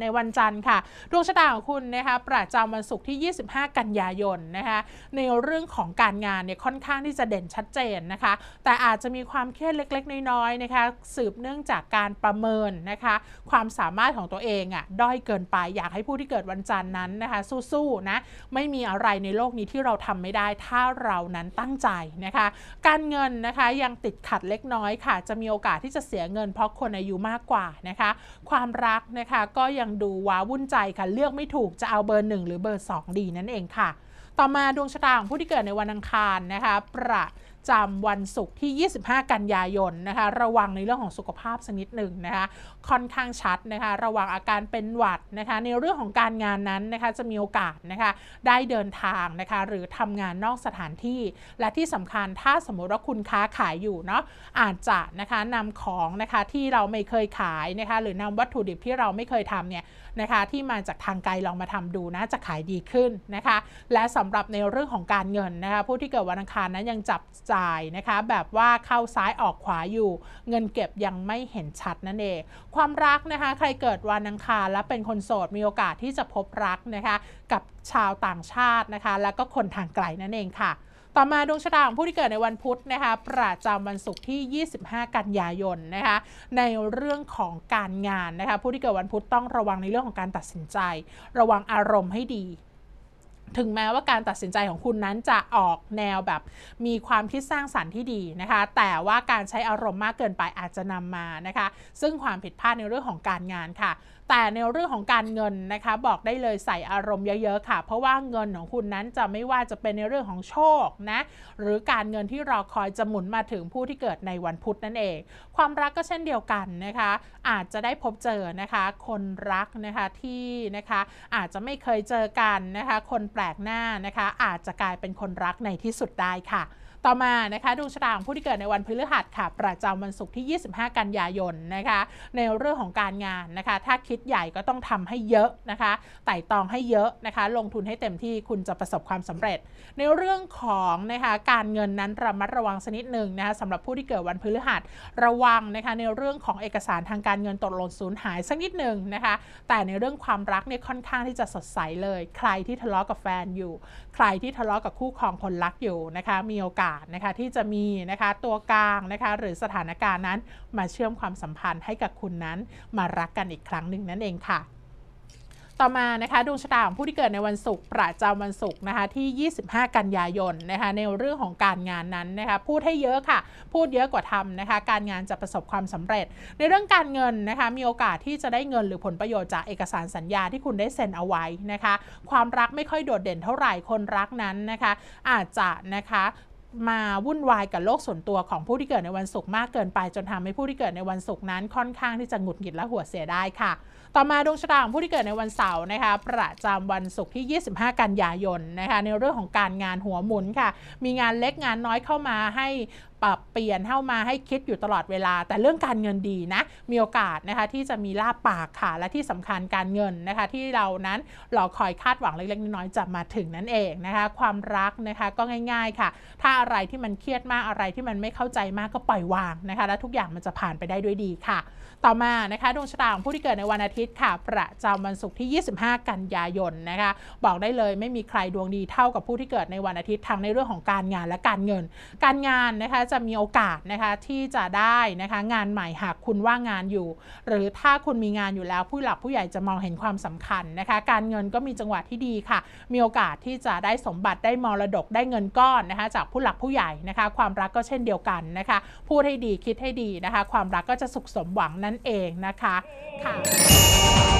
ในวันจันทร์ค่ะดวงชะตาของคุณนะคะประจำวันศุกร์ที่ 25 กันยายนนะคะในเรื่องของการงานเนี่ยค่อนข้างที่จะเด่นชัดเจนนะคะ แต่อาจจะมีความเครียดเล็กๆ น้อยๆนะคะ สืบเนื่องจากการประเมินนะคะ ความสามารถของตัวเองอะ่ะด้อยเกินไปอยากให้ผู้ที่เกิดวันจันทร์นั้นนะคะสู้ๆนะไม่มีอะไรในโลกนี้ที่เราทำไม่ได้ ถ้าเรานั้นตั้งใจนะคะ การเงินนะคะยังติดขัดเล็กน้อยค่ะ จะมีโอกาสที่จะเสียเงินเพราะคนอายุมากกว่านะคะ ความรักนะคะก็ยังังดูว้าวุ่นใจค่ะ เลือกไม่ถูกจะเอาเบอร์หนึ่งหรือเบอร์สองดี นั่นเองค่ะ ต่อมาดวงชะตาของผู้ที่เกิดในวันอังคารนะคะประจำวันศุกร์ที่ 25 กันยายนนะคะระวังในเรื่องของสุขภาพสักนิดหนึ่งนะคะค่อนข้างชัดนะคะระวังอาการเป็นหวัดนะคะในเรื่องของการงานนั้นนะคะจะมีโอกาสนะคะได้เดินทางนะคะหรือทำงานนอกสถานที่ และที่สำคัญถ้าสมมติว่าคุณค้าขายอยู่เนาะอาจจะนะคะนำของนะคะที่เราไม่เคยขายนะคะหรือนำวัตถุดิบที่เราไม่เคยทำเนี่ยนะคะที่มาจากทางไกลลองมาทำดูนะจะขายดีขึ้นนะคะ และสำหรับในเรื่องของการเงินนะคะผู้ที่เกิดวันอังคารนั้นยังจับจ่ายนะคะ แบบว่าเข้าซ้ายออกขวาอยู่ เงินเก็บยังไม่เห็นชัดนั่นเอง ความรักนะคะใครเกิดวันอังคาร และเป็นคนโสดมีโอกาสที่จะพบรักนะคะกับชาวต่างชาตินะคะ แล้วก็คนทางไกลนั่นเองค่ะต่อมาดวงชะตาของผู้ที่เกิดในวันพุธนะคะ ประจำวันศุกร์ที่ 25 กันยายนนะคะ ในเรื่องของการงานนะคะ ผู้ที่เกิดวันพุธต้องระวังในเรื่องของการตัดสินใจ ระวังอารมณ์ให้ดี ถึงแม้ว่าการตัดสินใจของคุณนั้นจะออกแนวแบบมีความคิดสร้างสรรค์ที่ดีนะคะ แต่ว่าการใช้อารมณ์มากเกินไปอาจจะนำมานะคะ ซึ่งความผิดพลาดในเรื่องของการงานค่ะแต่ในเรื่องของการเงินนะคะบอกได้เลยใส่อารมณ์เยอะๆค่ะ เพราะว่าเงินของคุณนั้นจะไม่ว่าจะเป็นในเรื่องของโชคนะ หรือการเงินที่รอคอยจะหมุนมาถึงผู้ที่เกิดในวันพุธนั่นเอง ความรักก็เช่นเดียวกันนะคะ อาจจะได้พบเจอนะคะ คนรักนะคะที่นะคะ อาจจะไม่เคยเจอกันนะคะ คนแปลกหน้านะคะ อาจจะกลายเป็นคนรักในที่สุดได้ค่ะต่อมานะคะดวงชะตาของผู้ที่เกิดในวันพฤหัสค่ะประจำวันศุกร์ที่ 25 กันยายนนะคะในเรื่องของการงานนะคะถ้าคิดใหญ่ก็ต้องทำให้เยอะนะคะไต่ตองให้เยอะนะคะลงทุนให้เต็มที่คุณจะประสบความสำเร็จ ในเรื่องของนะคะการเงินนั้นระมัดระวังสักนิดหนึ่งนะคะสำหรับผู้ที่เกิดวันพฤหัสระวังนะคะในเรื่องของเอกสารทางการเงินตกหล่นสูญหายสักนิดหนึ่งนะคะแต่ในเรื่องความรักเนี่ยค่อนข้างที่จะสดใสเลย ใครที่ทะเลาะกับแฟนอยู่ ใครที่ทะเลาะกับคู่ครองคนรักอยู่นะคะมีโอกาสาสนะคะที่จะมีนะคะตัวกลางนะคะหรือสถานการณ์นั้นมาเชื่อมความสัมพันธ์ให้กับคุณนั้นมารักกันอีกครั้งหนึ่งนั่นเองค่ะ ต่อมานะคะดวงชะตาของผู้ที่เกิดในวันศุกร์ประจำวันศุกร์นะคะที่ 25 กันยายนนะคะในเรื่องของการงานนั้นนะคะพูดให้เยอะค่ะ พูดเยอะกว่าทำนะคะการงานจะประสบความสำเร็จ ในเรื่องการเงินนะคะมีโอกาสที่จะได้เงิน หรือผลประโยชน์จากเอกสารสัญญา ที่คุณได้เซ็นเอาไว้นะคะความรักไม่ค่อยโดดเด่นเท่าไหร่คนรักนั้นนะคะอาจจะนะคะมาวุ่นวายกับโลกส่วนตัวของผู้ที่เกิดในวันศุกร์มากเกินไปจนทำให้ผู้ที่เกิดในวันศุกร์นั้นค่อนข้างที่จะหงุดหงิดและหัวเสียได้ค่ะ ต่อมาดวงชะตาของผู้ที่เกิดในวันเสาร์นะคะประจำวันศุกร์ที่ 25 กันยายนนะคะในเรื่องของการงานหัวหมุนค่ะ มีงานเล็กงานน้อยเข้ามาใหปรับเปลี่ยนเข้ามาให้คิดอยู่ตลอดเวลาแต่เรื่องการเงินดีนะมีโอกาสนะคะที่จะมีลาบปากค่ะและที่สำคัญการเงินนะคะ ที่เรานั้นรอคอยคาดหวังเล็กๆน้อยๆจะมาถึงนั่นเองนะคะความรักนะคะก็ง่าย ๆค่ะ ถ้าอะไรที่มันเครียดมากอะไรที่มันไม่เข้าใจมากก็ปล่อยวางนะคะ และทุกอย่างมันจะผ่านไปได้ด้วยดีค่ะ ต่อมานะคะ ดวงชะตาของผู้ที่เกิดในวันอาทิตย์ค่ะ ประจำวันศุกร์ที่ 25 กันยายนนะคะ บอกได้เลยไม่มีใครดวงดีเท่ากับผู้ที่เกิดในวันอาทิตย์ทั้งในเรื่องของการงานและการเงิน การงานนะคะจะมีโอกาสนะคะที่จะได้นะคะงานใหม่หากคุณว่างงานอยู่ หรือถ้าคุณมีงานอยู่แล้ว ผู้หลักผู้ใหญ่จะมองเห็นความสำคัญนะคะ การเงินก็มีจังหวะที่ดีค่ะ มีโอกาสที่จะได้สมบัติได้มรดกได้เงินก้อนนะคะ จากผู้หลักผู้ใหญ่นะคะ ความรักก็เช่นเดียวกันนะคะพูดให้ดีคิดให้ดีนะคะ ความรักก็จะสุขสมหวังนั่นเองนะคะค่ะ